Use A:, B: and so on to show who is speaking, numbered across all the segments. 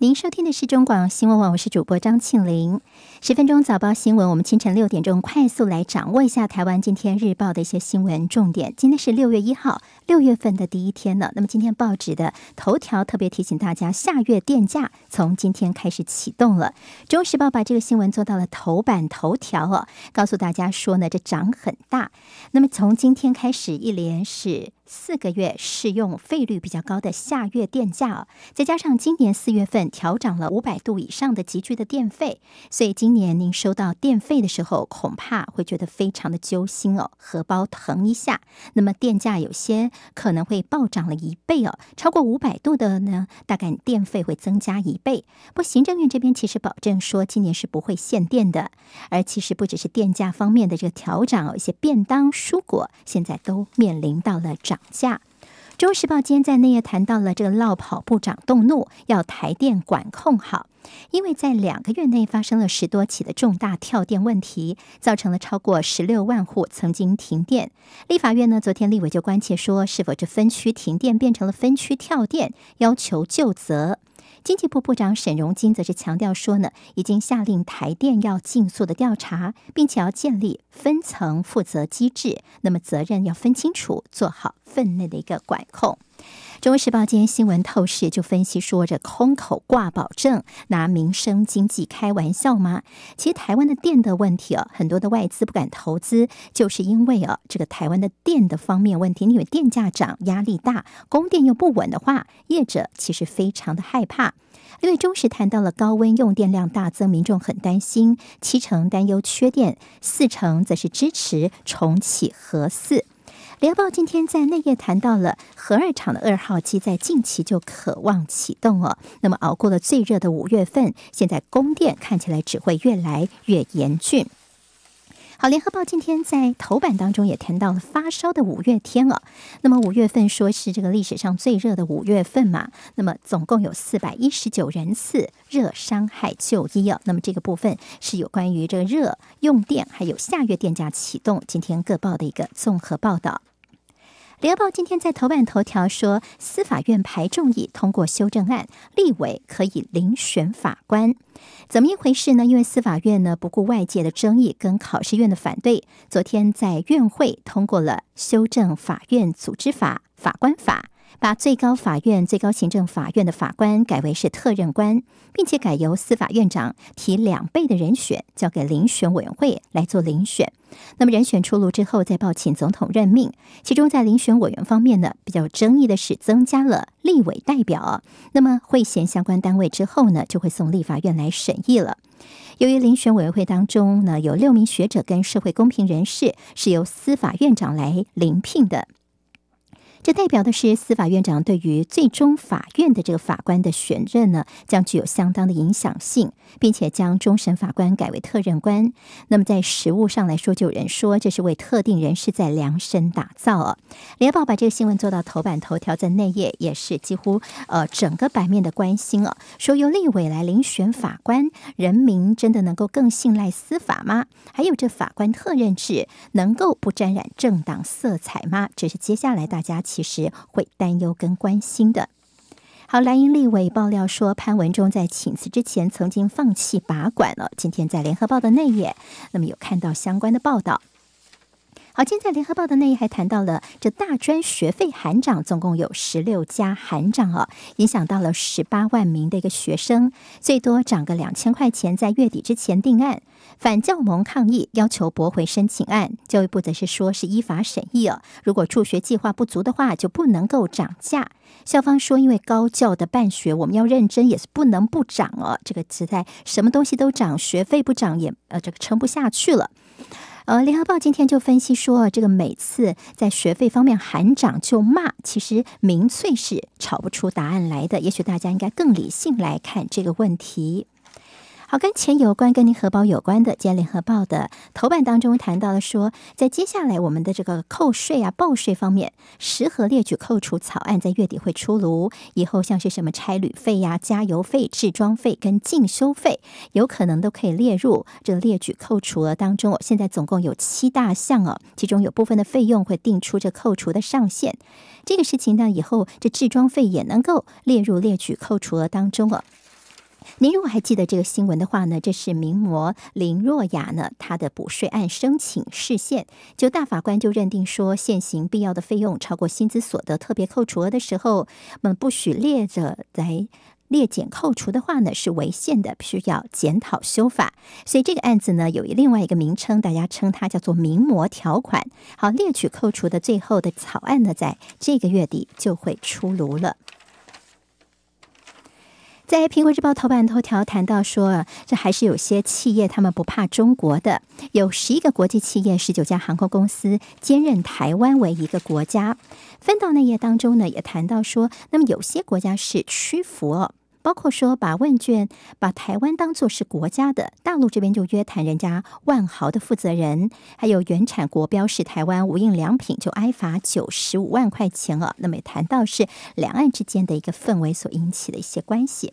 A: 您收听的是中广新闻网，我是主播张庆玲。十分钟早报新闻，我们清晨六点钟快速来掌握一下台湾今天日报的一些新闻重点。今天是六月一号，六月份的第一天了。那么今天报纸的头条特别提醒大家，下月电价从今天开始启动了。《中时报》把这个新闻做到了头版头条哦，告诉大家说呢，这涨很大。那么从今天开始，一连是。四个月适用费率比较高的下月电价哦，再加上今年四月份调涨了五百度以上的集剧的电费，所以今年您收到电费的时候恐怕会觉得非常的揪心哦，荷包疼一下。那么电价有些可能会暴涨了一倍哦，超过五百度的呢，大概电费会增加一倍。不行政院这边其实保证说今年是不会限电的，而其实不只是电价方面的这个调整哦，一些便当、蔬果现在都面临到了涨。下周，时报今天在内页谈到了这个“闹跑部长”动怒，要台电管控好，因为在两个月内发生了十多起的重大跳电问题，造成了超过十六万户曾经停电。立法院呢，昨天立委就关切说，是否这分区停电变成了分区跳电，要求就责。经济部部长沈荣金则是强调说呢，已经下令台电要尽速的调查，并且要建立分层负责机制，那么责任要分清楚，做好分内的一个管控。中时报今天新闻透视就分析说，这空口挂保证，拿民生经济开玩笑吗？其实台湾的电的问题，啊，很多的外资不敢投资，就是因为啊，这个台湾的电的方面问题，因为电价涨压力大，供电又不稳的话，业者其实非常的害怕。因为中时谈到了高温用电量大增，民众很担心，七成担忧缺电，四成则是支持重启核四。联合报今天在内页谈到了核二厂的二号机在近期就渴望启动哦，那么熬过了最热的五月份，现在供电看起来只会越来越严峻。好，联合报今天在头版当中也谈到了发烧的五月天哦，那么五月份说是这个历史上最热的五月份嘛，那么总共有四百一十九人次热伤害就医哦，那么这个部分是有关于这个热用电还有下月电价启动，今天各报的一个综合报道。《联合报》今天在头版头条说，司法院排众议通过修正案，立委可以遴选法官，怎么一回事呢？因为司法院呢不顾外界的争议跟考试院的反对，昨天在院会通过了修正《法院组织法》《法官法》。把最高法院、最高行政法院的法官改为是特任官，并且改由司法院长提两倍的人选交给遴选委员会来做遴选。那么人选出炉之后，再报请总统任命。其中在遴选委员方面呢，比较争议的是增加了立委代表。那么会衔相关单位之后呢，就会送立法院来审议了。由于遴选委员会当中呢，有六名学者跟社会公平人士是由司法院长来临聘的。这代表的是司法院长对于最终法院的这个法官的选任呢，将具有相当的影响性，并且将终审法官改为特任官。那么在实务上来说，就有人说这是为特定人士在量身打造啊。联报》把这个新闻做到头版头条，在内页也是几乎呃整个版面的关心啊，说由立委来遴选法官，人民真的能够更信赖司法吗？还有这法官特任制能够不沾染政党色彩吗？这是接下来大家。其实会担忧跟关心的。好，莱茵立委爆料说，潘文忠在请辞之前曾经放弃把管了。今天在《联合报》的内页，那么有看到相关的报道。好，今天在联合报的内页还谈到了这大专学费含涨，总共有十六家含涨哦，影响到了十八万名的一个学生，最多涨个两千块钱，在月底之前定案。反教盟抗议，要求驳回申请案。教育部则是说，是依法审议哦，如果助学计划不足的话，就不能够涨价。校方说，因为高教的办学，我们要认真，也是不能不涨哦。这个实代，什么东西都涨，学费不涨也呃，这个撑不下去了。呃，《联合报》今天就分析说，这个每次在学费方面喊涨就骂，其实民粹是吵不出答案来的。也许大家应该更理性来看这个问题。好，跟钱有关，跟您核保有关的，今天联合报的头版当中谈到了说，在接下来我们的这个扣税啊、报税方面，十合列举扣除草案在月底会出炉。以后像是什么差旅费呀、加油费、置装费跟进修费，有可能都可以列入这列举扣除额当中哦。现在总共有七大项哦，其中有部分的费用会定出这扣除的上限。这个事情呢，以后这置装费也能够列入列举扣除额当中哦。您如果还记得这个新闻的话呢，这是名模林若雅呢，她的补税案申请受限，就大法官就认定说，现行必要的费用超过薪资所得特别扣除额的时候，那么不许列着来列减扣除的话呢，是违宪的，需要检讨修法。所以这个案子呢，有另外一个名称，大家称它叫做“名模条款”。好，列举扣除的最后的草案呢，在这个月底就会出炉了。在《苹果日报》头版头条谈到说，这还是有些企业他们不怕中国的，有十一个国际企业，十九家航空公司兼任台湾为一个国家。分到那页当中呢，也谈到说，那么有些国家是屈服哦。包括说把问卷把台湾当做是国家的，大陆这边就约谈人家万豪的负责人，还有原产国标是台湾无印良品就挨罚九十五万块钱了。那么也谈到是两岸之间的一个氛围所引起的一些关系。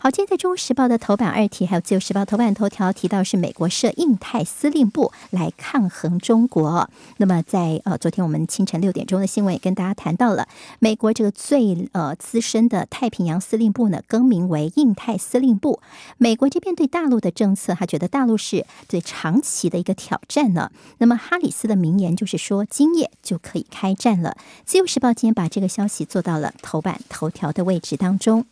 A: 好，今天在《中国时报》的头版二题，还有《自由时报》头版头条提到是美国设印太司令部来抗衡中国。那么，在呃昨天我们清晨六点钟的新闻也跟大家谈到了，美国这个最呃资深的太平洋司令部呢更名为印太司令部。美国这边对大陆的政策，他觉得大陆是最长期的一个挑战呢。那么哈里斯的名言就是说，今夜就可以开战了。《自由时报》今天把这个消息做到了头版头条的位置当中。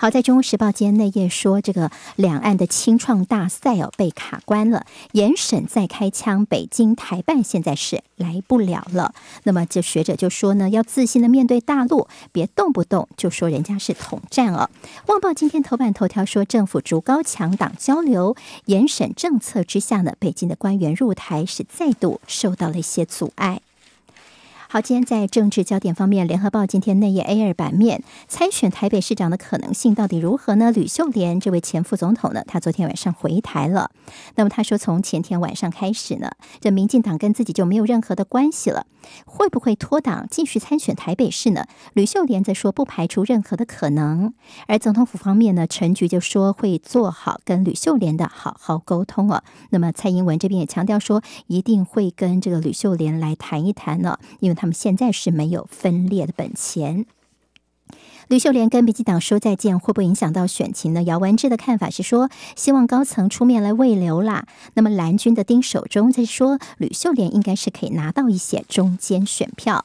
A: 好，在《中时》报今天内页说，这个两岸的清创大赛哦，被卡关了，严审再开枪，北京台办现在是来不了了。那么这学者就说呢，要自信的面对大陆，别动不动就说人家是统战哦。《旺报》今天头版头条说，政府逐高强党交流，严审政策之下呢，北京的官员入台是再度受到了一些阻碍。好，今天在政治焦点方面，《联合报》今天内页 A 二版面，参选台北市长的可能性到底如何呢？吕秀莲这位前副总统呢，他昨天晚上回台了。那么他说，从前天晚上开始呢，这民进党跟自己就没有任何的关系了。会不会脱党继续参选台北市呢？吕秀莲则说不排除任何的可能。而总统府方面呢，陈局就说会做好跟吕秀莲的好好沟通啊。那么蔡英文这边也强调说一定会跟这个吕秀莲来谈一谈呢，因为。他们现在是没有分裂的本钱。吕秀莲跟民进党说再见，会不会影响到选情呢？姚文智的看法是说，希望高层出面来慰留啦。那么蓝军的丁守中在说，吕秀莲应该是可以拿到一些中间选票。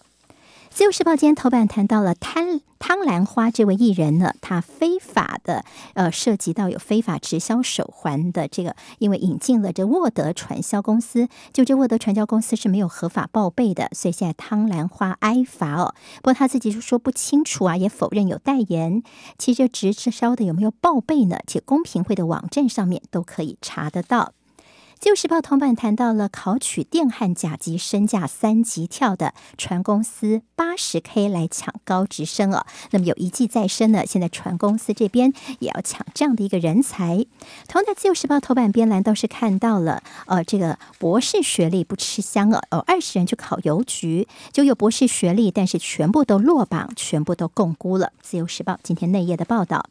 A: 自由时报今天头版谈到了贪汤兰花这位艺人呢，他非法的呃涉及到有非法直销手环的这个，因为引进了这沃德传销公司，就这沃德传销公司是没有合法报备的，所以现在汤兰花挨罚哦。不过他自己就说不清楚啊，也否认有代言。其实这直销的有没有报备呢？且公平会的网站上面都可以查得到。《自由时报》头版谈到了考取电焊甲级、身价三级跳的船公司八十 K 来抢高职生哦。那么有一技在身呢，现在船公司这边也要抢这样的一个人才。同在《自由时报》头版编栏倒是看到了，呃，这个博士学历不吃香了，有二十人去考邮局，就有博士学历，但是全部都落榜，全部都共估了。《自由时报》今天内页的报道。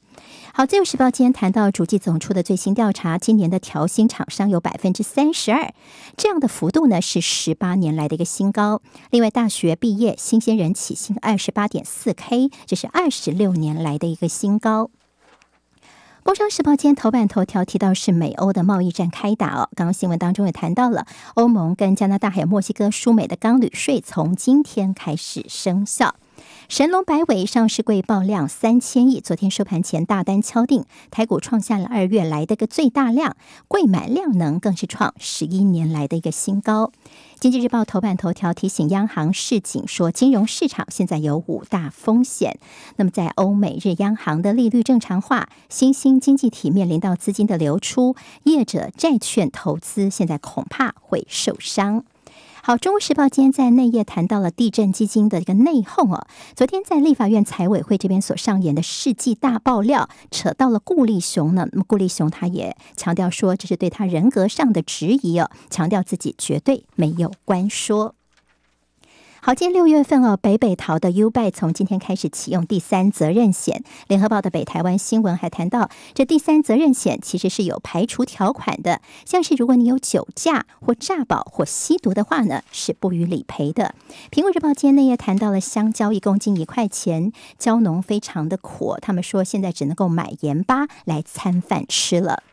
A: 好，《自由时报》今天谈到主计总处的最新调查，今年的调薪厂商有百分之三十二，这样的幅度呢是十八年来的一个新高。另外，大学毕业新鲜人起薪二十八点四 K，这是二十六年来的一个新高。《工商时报》今天头版头条提到是美欧的贸易战开打哦，刚刚新闻当中也谈到了欧盟跟加拿大还有墨西哥输美的钢铝税从今天开始生效。神龙摆尾，上市柜爆量三千亿，昨天收盘前大单敲定，台股创下了二月来的个最大量，贵买量能更是创十一年来的一个新高。经济日报头版头条提醒央行市警说，金融市场现在有五大风险。那么，在欧美日央行的利率正常化，新兴经济体面临到资金的流出，业者债券投资现在恐怕会受伤。好，《中国时报》今天在内页谈到了地震基金的一个内讧哦。昨天在立法院财委会这边所上演的世纪大爆料，扯到了顾立雄呢。那么顾立雄他也强调说，这是对他人格上的质疑哦，强调自己绝对没有关说。好，今天六月份哦，北北桃的 U b y 从今天开始启用第三责任险。联合报的北台湾新闻还谈到，这第三责任险其实是有排除条款的，像是如果你有酒驾或诈保或吸毒的话呢，是不予理赔的。苹果日报今天那页谈到了香蕉一公斤一块钱，蕉农非常的苦，他们说现在只能够买盐巴来餐饭吃了。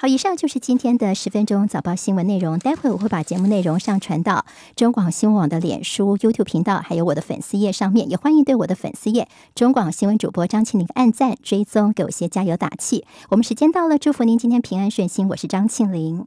A: 好，以上就是今天的十分钟早报新闻内容。待会我会把节目内容上传到中广新闻网的脸书、YouTube 频道，还有我的粉丝页上面。也欢迎对我的粉丝页“中广新闻主播张庆玲”按赞、追踪，给我些加油打气。我们时间到了，祝福您今天平安顺心。我是张庆玲。